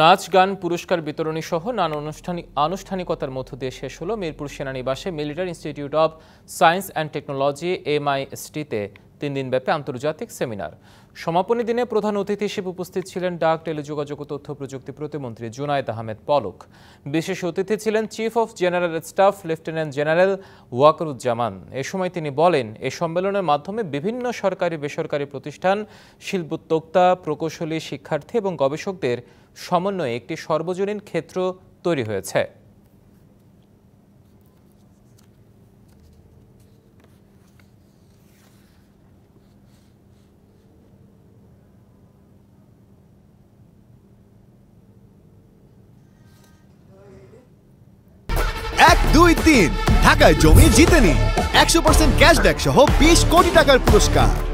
নাচ গান পুরস্কার বিতরণী সহ নানা অনুষ্ঠানিক আনুষ্ঠানিকতার মধ্য দিয়ে শেষ হলো মিরপুর সেনানিবাসে military institute of science and technology এমআইএসটিতে তিন দিন ব্যাপী আন্তর্জাতিক সেমিনার সমাপনী দিনে প্রধান অতিথি হিসেবে উপস্থিত ছিলেন ডাক টেলিযোগাযোগ ও তথ্য প্রযুক্তি প্রতিমন্ত্রী জুনায়দ আহমেদ পলক বিশেষ অতিথি ছিলেন chief of general staff lieutenant general Waker-uz-Zaman এ সময় তিনি বলেন এ সম্মেলনের মাধ্যমে বিভিন্ন সরকারি বেসরকারি প্রতিষ্ঠান শিল্পোদ্যোক্তা প্রকৌশলী শিক্ষার্থী এবং গবেষকদের সমন্বয়ে একটি সর্বজনীন ক্ষেত্র তৈরি হয়েছে এক দুই তিন ঢাকায় জমি জিতেনি একশো পার্সেন্ট ক্যাশব্যাক সহ বিশ কোটি টাকার পুরস্কার